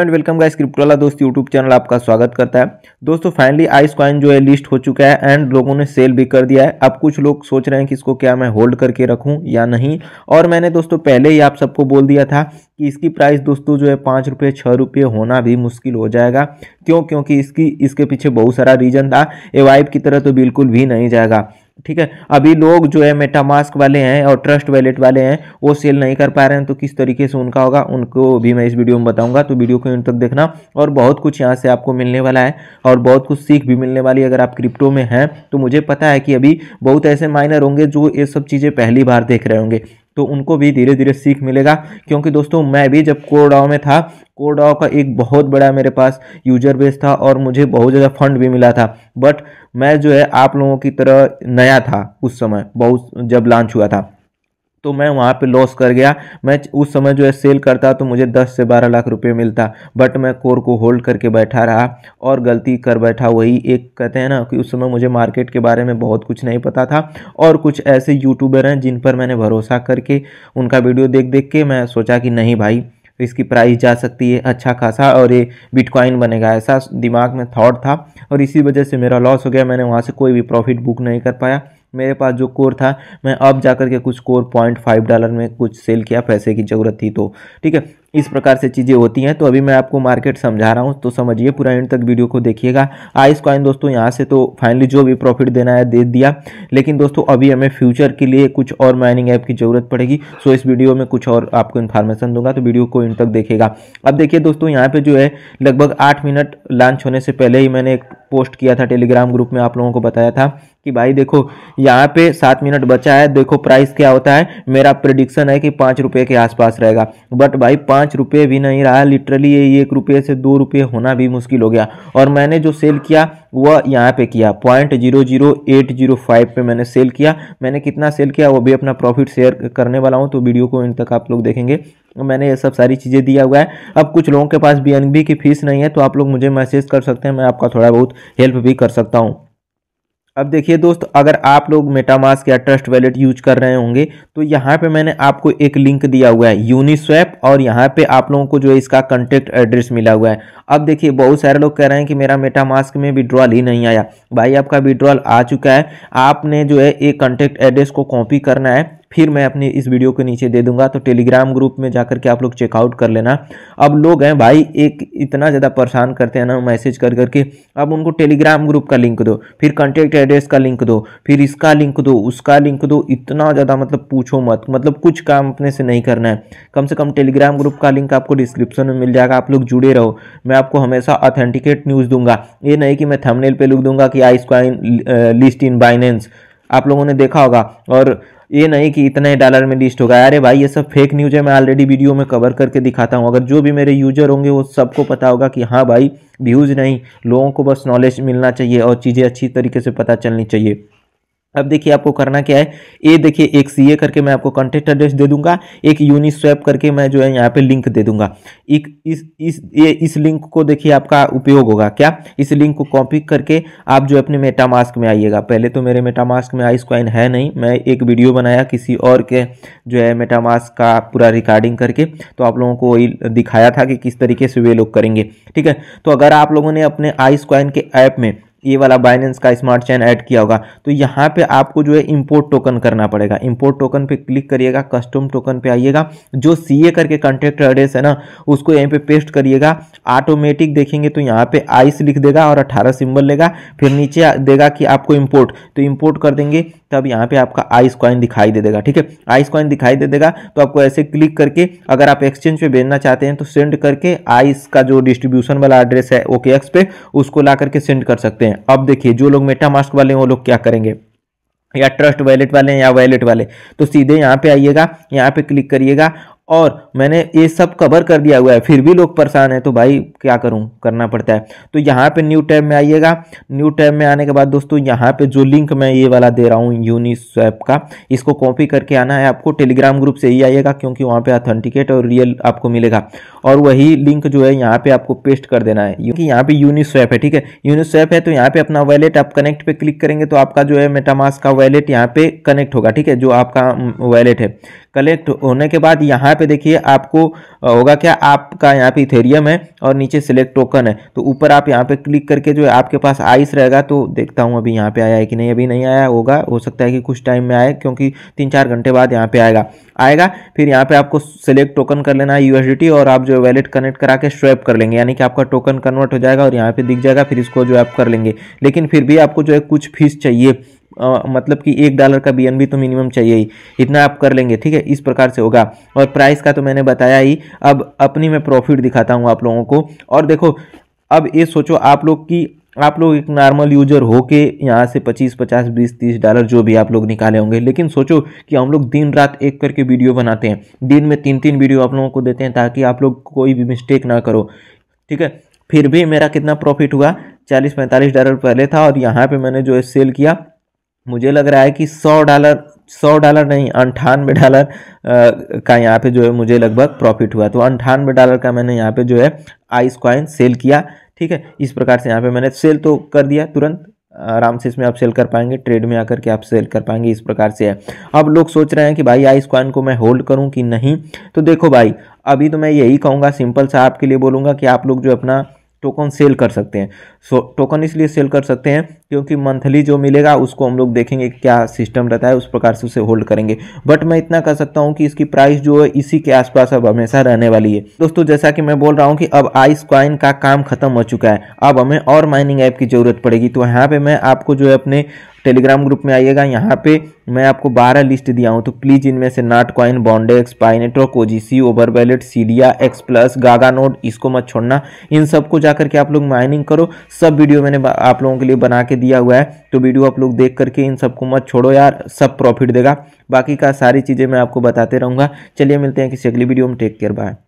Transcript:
and welcome guys वाला दोस्त YouTube channel आपका स्वागत करता है दोस्तों फाइनली आइस क्वाइन जो है लिस्ट हो चुका है एंड लोगों ने सेल भी कर दिया है अब कुछ लोग सोच रहे हैं कि इसको क्या मैं होल्ड करके रखूं या नहीं और मैंने दोस्तों पहले ही आप सबको बोल दिया था कि इसकी प्राइस दोस्तों जो है पाँच रुपये छः रुपये होना भी मुश्किल हो जाएगा क्यों क्योंकि इसकी इसके पीछे बहुत सारा रीजन था ए की तरह तो बिल्कुल भी नहीं जाएगा ठीक है अभी लोग जो है मेटामास्क वाले हैं और ट्रस्ट वैलेट वाले हैं वो सेल नहीं कर पा रहे हैं तो किस तरीके से उनका होगा उनको भी मैं इस वीडियो में बताऊंगा तो वीडियो को इन तक देखना और बहुत कुछ यहाँ से आपको मिलने वाला है और बहुत कुछ सीख भी मिलने वाली है अगर आप क्रिप्टो में हैं तो मुझे पता है कि अभी बहुत ऐसे माइनर होंगे जो ये सब चीज़ें पहली बार देख रहे होंगे तो उनको भी धीरे धीरे सीख मिलेगा क्योंकि दोस्तों मैं भी जब कोडाव में था कोडाव का एक बहुत बड़ा मेरे पास यूजर बेस था और मुझे बहुत ज़्यादा फंड भी मिला था बट मैं जो है आप लोगों की तरह नया था उस समय बहुत जब लॉन्च हुआ था तो मैं वहाँ पे लॉस कर गया मैं उस समय जो है सेल करता तो मुझे 10 से 12 लाख रुपए मिलता बट मैं कोर को होल्ड करके बैठा रहा और गलती कर बैठा वही एक कहते हैं ना कि उस समय मुझे मार्केट के बारे में बहुत कुछ नहीं पता था और कुछ ऐसे यूट्यूबर हैं जिन पर मैंने भरोसा करके उनका वीडियो देख देख के मैं सोचा कि नहीं भाई इसकी प्राइस जा सकती है अच्छा खासा और ये बिटकॉइन बनेगा ऐसा दिमाग में थॉट था और इसी वजह से मेरा लॉस हो गया मैंने वहाँ से कोई भी प्रॉफिट बुक नहीं कर पाया मेरे पास जो कोर था मैं अब जा के कुछ कोर पॉइंट फाइव डॉलर में कुछ सेल किया पैसे की ज़रूरत थी तो ठीक है इस प्रकार से चीज़ें होती हैं तो अभी मैं आपको मार्केट समझा रहा हूँ तो समझिए पूरा एंड तक वीडियो को देखिएगा आइस कॉइन दोस्तों यहाँ से तो फाइनली जो भी प्रॉफिट देना है दे दिया लेकिन दोस्तों अभी हमें फ्यूचर के लिए कुछ और माइनिंग ऐप की ज़रूरत पड़ेगी सो इस वीडियो में कुछ और आपको इन्फॉर्मेशन दूंगा तो वीडियो को इंड तक देखेगा अब देखिए दोस्तों यहाँ पर जो है लगभग आठ मिनट लॉन्च होने से पहले ही मैंने एक पोस्ट किया था टेलीग्राम ग्रुप में आप लोगों को बताया था कि भाई देखो यहाँ पे सात मिनट बचा है देखो प्राइस क्या होता है मेरा प्रडिक्शन है कि पाँच रुपये के आसपास रहेगा बट भाई पाँच रुपये भी नहीं रहा लिटरली ये एक रुपये से दो रुपये होना भी मुश्किल हो गया और मैंने जो सेल किया वह यहाँ पे किया point zero zero eight zero five पर मैंने सेल किया मैंने कितना सेल किया वो भी अपना प्रॉफिट शेयर करने वाला हूँ तो वीडियो को इन तक आप लोग देखेंगे मैंने ये सब सारी चीज़ें दिया हुआ है अब कुछ लोगों के पास बी की फ़ीस नहीं है तो आप लोग मुझे मैसेज कर सकते हैं मैं आपका थोड़ा बहुत हेल्प भी कर सकता हूँ अब देखिए दोस्त अगर आप लोग मेटामास्क या ट्रस्ट वैलेट यूज कर रहे होंगे तो यहाँ पे मैंने आपको एक लिंक दिया हुआ है यूनिस्वैप और यहाँ पे आप लोगों को जो है इसका कंटेक्ट एड्रेस मिला हुआ है अब देखिए बहुत सारे लोग कह रहे हैं कि मेरा मेटामास्क में विड्रॉल ही नहीं आया भाई आपका विड्रॉल आ चुका है आपने जो है एक कंटेक्ट एड्रेस को कॉपी करना है फिर मैं अपनी इस वीडियो के नीचे दे दूंगा तो टेलीग्राम ग्रुप में जाकर के आप लोग चेकआउट कर लेना अब लोग हैं भाई एक इतना ज़्यादा परेशान करते हैं ना मैसेज कर करके अब उनको टेलीग्राम ग्रुप का लिंक दो फिर कॉन्टेक्ट एड्रेस का लिंक दो फिर इसका लिंक दो उसका लिंक दो इतना ज़्यादा मतलब पूछो मत मतलब कुछ काम अपने से नहीं करना है कम से कम टेलीग्राम ग्रुप का लिंक आपको डिस्क्रिप्शन में मिल जाएगा आप लोग जुड़े रहो मैं आपको हमेशा ऑथेंटिकेट न्यूज़ दूंगा ये नहीं कि मैं थमनेल पर लिख दूंगा कि आई स्क्वाइन लिस्ट इन बाइनेंस आप लोगों ने देखा होगा और ये नहीं कि इतने डॉलर में लिस्ट होगा अरे भाई ये सब फेक न्यूज है मैं ऑलरेडी वीडियो में कवर करके दिखाता हूँ अगर जो भी मेरे यूजर होंगे वो सबको पता होगा कि हाँ भाई व्यूज़ नहीं लोगों को बस नॉलेज मिलना चाहिए और चीज़ें अच्छी तरीके से पता चलनी चाहिए अब देखिए आपको करना क्या है ए देखिए एक सी ए करके मैं आपको कॉन्टेक्ट एड्रेस दे दूंगा एक यूनिस्वैप करके मैं जो है यहाँ पे लिंक दे दूंगा एक इस इस ये इस लिंक को देखिए आपका उपयोग होगा क्या इस लिंक को कॉपी करके आप जो अपने मेटामास्क में आइएगा पहले तो मेरे मेटामास्क में आई स्क्वाइन है नहीं मैं एक वीडियो बनाया किसी और के जो है मेटामास्क का पूरा रिकॉर्डिंग करके तो आप लोगों को वही दिखाया था कि किस तरीके से वे लोग करेंगे ठीक है तो अगर आप लोगों ने अपने आई स्क्वाइन के ऐप में ये वाला बाइनेंस का स्मार्ट चैन ऐड किया होगा तो यहाँ पे आपको जो है इंपोर्ट टोकन करना पड़ेगा इंपोर्ट टोकन पे क्लिक करिएगा कस्टम टोकन पे आइएगा जो सी करके कॉन्टेक्ट एड्रेस है ना उसको यहीं पे पेस्ट करिएगा ऑटोमेटिक देखेंगे तो यहाँ पे आइस लिख देगा और अट्ठारह सिंबल लेगा फिर नीचे देगा कि आपको इम्पोर्ट तो इम्पोर्ट कर देंगे तब यहाँ पे आपका आइस कॉइन दिखाई दे देगा ठीक है आइस कॉइन दिखाई दे देगा तो आपको ऐसे क्लिक करके अगर आप एक्सचेंज पे भेजना चाहते हैं तो सेंड करके आइस का जो डिस्ट्रीब्यूशन वाला एड्रेस है ओके एक्स पे उसको ला करके सेंड कर सकते हैं अब देखिए जो लोग मेटा मास्क वाले हैं वो लोग क्या करेंगे या ट्रस्ट वैलेट वाले हैं या वैलेट वाले तो सीधे यहाँ पे आइएगा यहाँ पे क्लिक करिएगा और मैंने ये सब कवर कर दिया हुआ है फिर भी लोग परेशान है तो भाई क्या करूँ करना पड़ता है तो यहाँ पे न्यू टैब में आइएगा न्यू टैब में आने के बाद दोस्तों यहाँ पे जो लिंक मैं ये वाला दे रहा हूँ यूनिस्वैप का इसको कॉपी करके आना है आपको टेलीग्राम ग्रुप से ही आइएगा क्योंकि वहाँ पर ऑथेंटिकेट और रियल आपको मिलेगा और वही लिंक जो है यहाँ पर आपको पेस्ट कर देना है क्योंकि यहाँ पर यूनिस्वैप है ठीक है यूनिस्वैप है तो यहाँ पर अपना वैलेट आप कनेक्ट पर क्लिक करेंगे तो आपका जो है मेटामास का वैलेट यहाँ पर कनेक्ट होगा ठीक है जो आपका वैलेट है कलेक्ट होने के बाद यहाँ पे देखिए आपको होगा क्या आपका यहाँ पे इथेरियम है और नीचे सिलेक्ट टोकन है तो ऊपर आप यहाँ पे क्लिक करके जो है आपके पास आइस रहेगा तो देखता हूँ अभी यहाँ पे आया है कि नहीं अभी नहीं आया होगा हो सकता है कि कुछ टाइम में आए क्योंकि तीन चार घंटे बाद यहाँ पे आएगा आएगा फिर यहाँ पे आपको सिलेक्ट टोकन कर लेना है यूएसडीटी और आप जो वैलेट कनेक्ट करा के स्वैप कर लेंगे यानी कि आपका टोकन कन्वर्ट हो जाएगा और यहाँ पे दिख जाएगा फिर इसको जो आप कर लेंगे लेकिन फिर भी आपको जो है कुछ फीस चाहिए मतलब कि एक डॉलर का बी तो मिनिमम चाहिए ही इतना आप कर लेंगे ठीक है इस प्रकार से होगा और प्राइस का तो मैंने बताया ही अब अपनी मैं प्रॉफिट दिखाता हूँ आप लोगों को और देखो अब ये सोचो आप लोग की आप लोग एक नॉर्मल यूजर हो के यहाँ से 25, 50, 20, 30 डॉलर जो भी आप लोग निकाले होंगे लेकिन सोचो कि हम लोग दिन रात एक करके वीडियो बनाते हैं दिन में तीन तीन वीडियो आप लोगों को देते हैं ताकि आप लोग कोई भी मिस्टेक ना करो ठीक है फिर भी मेरा कितना प्रॉफिट हुआ चालीस पैंतालीस डॉलर पहले था और यहाँ पर मैंने जो है सेल किया मुझे लग रहा है कि सौ डॉलर सौ डॉलर नहीं अंठानवे डॉलर का यहाँ पे जो है मुझे लगभग प्रॉफिट हुआ तो अंठानवे डॉलर का मैंने यहाँ पे जो है आइस क्वाइन सेल किया ठीक है इस प्रकार से यहाँ पे मैंने सेल तो कर दिया तुरंत आराम से इसमें आप सेल कर पाएंगे ट्रेड में आकर के आप सेल कर पाएंगे इस प्रकार से है अब लोग सोच रहे हैं कि भाई आइस क्वाइन को मैं होल्ड करूँ कि नहीं तो देखो भाई अभी तो मैं यही कहूँगा सिंपल सा आपके लिए बोलूँगा कि आप लोग जो अपना टोकन सेल कर सकते हैं सो टोकन इसलिए सेल कर सकते हैं क्योंकि मंथली जो मिलेगा उसको हम लोग देखेंगे क्या सिस्टम रहता है उस प्रकार से उसे होल्ड करेंगे बट मैं इतना कह सकता हूँ कि इसकी प्राइस जो है इसी के आसपास अब हमेशा रहने वाली है दोस्तों जैसा कि मैं बोल रहा हूँ कि अब आइस क्वाइन का काम खत्म हो चुका है अब हमें और माइनिंग ऐप की ज़रूरत पड़ेगी तो यहाँ पे मैं आपको जो है अपने टेलीग्राम ग्रुप में आइएगा यहाँ पे मैं आपको 12 लिस्ट दिया हूँ तो प्लीज़ इनमें से नाट कॉइन बॉन्डेक्स पाइनेट्रो कोजीसी ओवर वैलेट सीडिया एक्स प्लस गागा नोट इसको मत छोड़ना इन सबको जाकर के आप लोग माइनिंग करो सब वीडियो मैंने आप लोगों के लिए बना के करके दिया हुआ है तो वीडियो आप लोग देख करके इन सबको मत छोड़ो यार सब प्रॉफिट देगा बाकी का सारी चीज़ें मैं आपको बताते रहूँगा चलिए मिलते हैं किसी अगली वीडियो में टेक केयर बाय